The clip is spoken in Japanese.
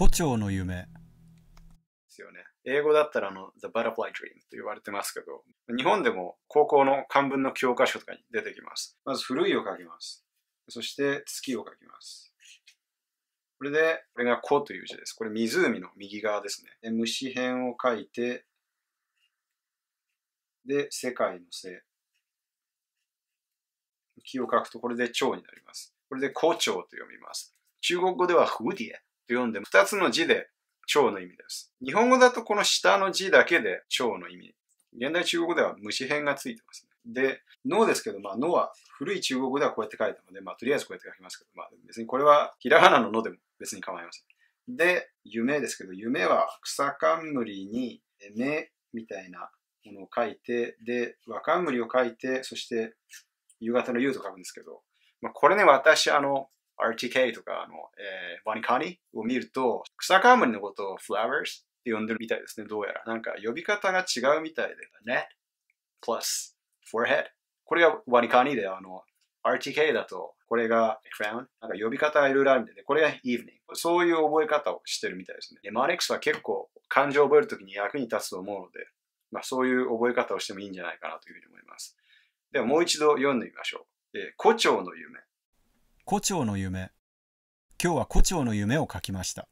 胡蝶の夢。ですよね。英語だったらあの、The Butterfly Dream と言われてますけど、日本でも高校の漢文の教科書とかに出てきます。まず、古いを書きます。そして、月を書きます。これで、これが湖という字です。これ、湖の右側ですね。で虫編を書いて、で、世界の性。木を書くと、これで蝶になります。これで、胡蝶と読みます。中国語では、フディエ読んで、二つの字で蝶の意味です。日本語だとこの下の字だけで蝶の意味。現代中国語では虫編がついてますね。で、脳ですけど、まあ脳は古い中国語ではこうやって書いたので、まあとりあえずこうやって書きますけど、まあ別にこれはひらがなの脳でも別に構いません。で、夢ですけど、夢は草冠に目みたいなものを書いて、で、若冠を書いて、そして夕方の夕と書くんですけど、まあこれね、私、あの、RTK とかの、えー、バニカニを見ると、草冠のことを flowers って呼んでるみたいですね、どうやら。なんか呼び方が違うみたいで、net plus forehead。これがワニカニで、あの、RTK だと、これが crown。なんか呼び方がいろいろあるんでね、これが evening。そういう覚え方をしてるみたいですね。で、マネックスは結構漢字を覚えるときに役に立つと思うので、まあそういう覚え方をしてもいいんじゃないかなというふうに思います。ではもう一度読んでみましょう。えー、胡蝶の夢。胡蝶の夢今日は胡蝶の夢を書きました